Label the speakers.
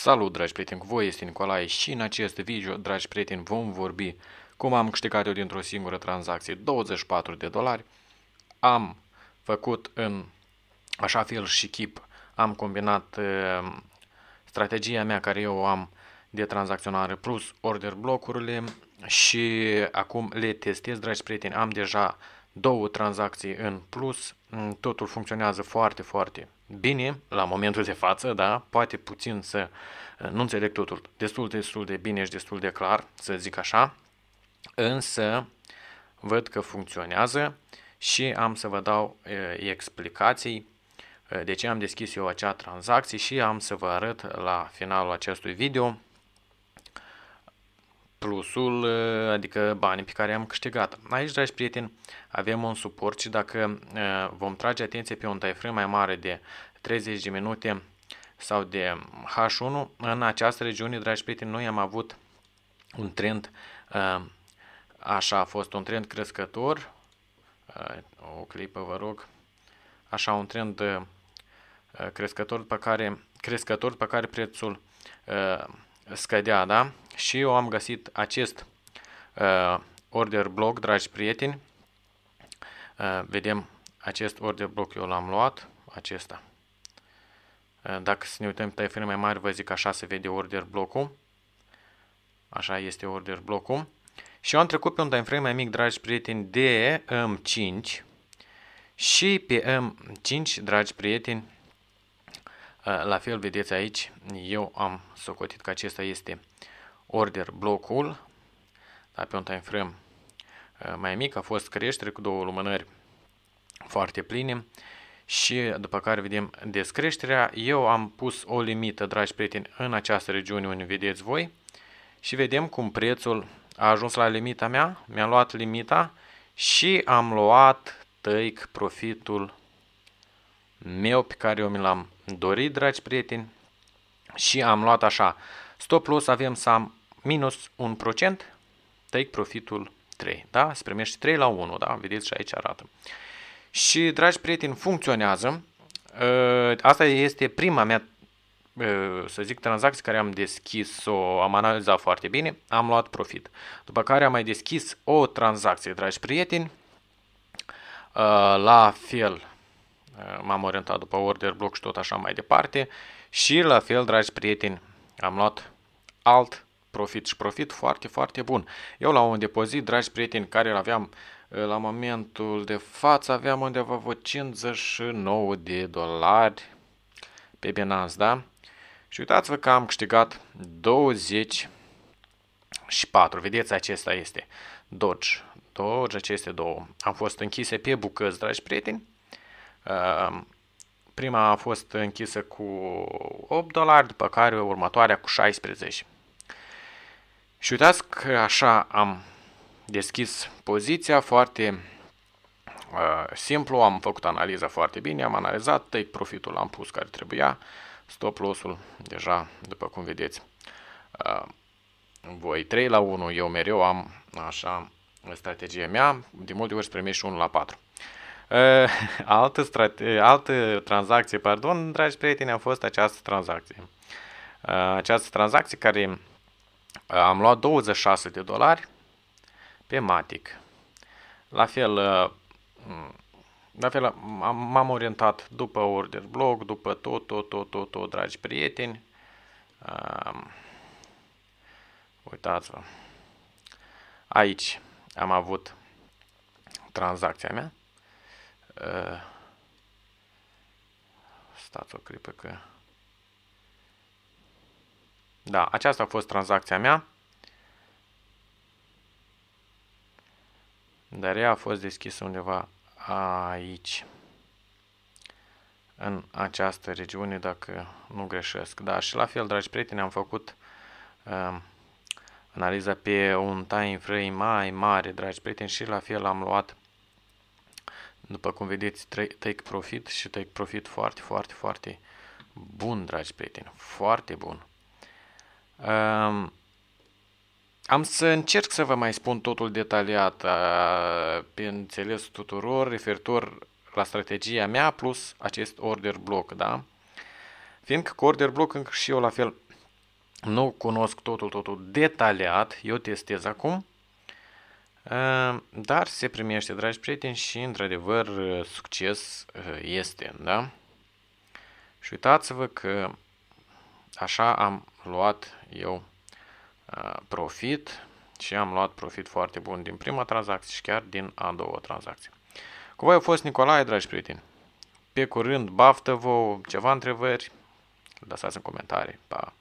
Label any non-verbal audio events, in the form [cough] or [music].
Speaker 1: Salut, dragi prieteni, cu voi este Nicolae și în acest video, dragi prieteni, vom vorbi cum am câștigat eu dintr-o singură tranzacție 24 de dolari. Am făcut în așa fel și chip, am combinat uh, strategia mea care eu am de tranzacționare plus order blocurile și acum le testez, dragi prieteni, am deja două tranzacții în plus, mm, totul funcționează foarte, foarte bine la momentul de față, da, poate puțin să uh, nu înțeleg totul destul, destul de bine și destul de clar, să zic așa, însă văd că funcționează și am să vă dau e, uh, explicații uh, de ce am deschis eu acea tranzacție și am să vă arăt la finalul acestui video plusul, eh, adică banii pe care am câștigat. Aici, dragi prieteni, avem un suport și dacă eh, vom trage atenție pe un timeframe mai mare de 30 de minute sau de H1, în această regiune, dragi prieteni, noi am avut un trend, eh, așa a fost un trend crescător, o clipă vă rog, așa un trend crescător pe care, crescător pe care prețul scădea, da? și eu am găsit acest uh, order block, dragi prieteni. Uh, vedem acest order block eu l-am luat, acesta. Uh, dacă să ne uităm pe taifele mai mari, vă zic așa se vede order blocul. Așa este order blocul. Și eu am trecut pe un timeframe mai mic, dragi prieteni, de M5 și pe M5, dragi prieteni, uh, la fel vedeți aici, eu am socotit că acesta este order blocul, da, pe un time frame uh, mai mic, a fost creștere cu două lumânări foarte pline și după care vedem descreșterea. Eu am pus o limită, dragi prieteni, în această regiune unde vedeți voi și vedem cum prețul a ajuns la limita mea, mi-am luat limita și am luat tăic profitul meu pe care eu mi l-am dorit, dragi prieteni, și am luat așa. Stop loss avem să am minus 1%, take profitul 3, da? Se primește 3 la 1, da? Vedeți și aici arată. Și, dragi prieteni, funcționează. Ă, asta este prima mea, ă, să zic, tranzacție care am deschis-o, am analizat foarte bine, am luat profit. După care am mai deschis o tranzacție, dragi prieteni, ă, la fel m-am orientat după order block și tot așa mai departe și la fel, dragi prieteni, am luat alt profit și profit foarte, foarte bun. Eu la un depozit, dragi prieteni, care aveam eh, la momentul de față, aveam undeva vreo 59 de dolari pe Binance, da? Și uitați-vă că am câștigat 24. Vedeți, acesta este Doge. Doge, aceste două. Am fost închise pe bucăți, dragi prieteni. Ehm, prima a fost închisă cu 8 dolari, după care următoarea cu 16. Și uitați că așa am deschis poziția foarte uh, simplu, am făcut analiza foarte bine, am analizat, take profitul am pus care trebuia, stop loss-ul deja, după cum vedeți, uh, voi 3 la 1, eu mereu am așa strategia mea, de multe ori și 1 la 4. Uh, [laughs] altă, altă tranzacție, pardon, dragi prieteni, a fost această tranzacție. Uh, această tranzacție care am luat 26 de dolari pe Matic. La fel, uh, la fel m-am orientat după order blog, după tot, tot, tot, tot, tot dragi prieteni. Uitați-vă. Aici am avut tranzacția mea. Uh, stați o clipă că... Da, aceasta a fost tranzacția mea. Dar ea a fost deschisă undeva aici. În această regiune, dacă nu greșesc. Da, și la fel, dragi prieteni, am făcut uh, um, analiza pe un time frame mai mare, dragi prieteni, și la fel am luat după cum vedeți, take profit și take profit foarte, foarte, foarte bun, dragi prieteni, foarte bun. Um, am să încerc să vă mai spun totul detaliat, uh, pe înțeles tuturor, referitor la strategia mea plus acest order block, da? Fiindcă cu order block încă și eu la fel nu cunosc totul, totul detaliat, eu testez acum, dar se primește, dragi prieteni, și într-adevăr succes este, da? Și uitați-vă că așa am luat eu uh, profit și am luat profit foarte bun din prima tranzacție și chiar din a doua tranzacție. Cu voi a fost Nicolae, dragi prieteni. Pe curând, baftă vă ceva întrebări, lăsați în comentarii. Pa!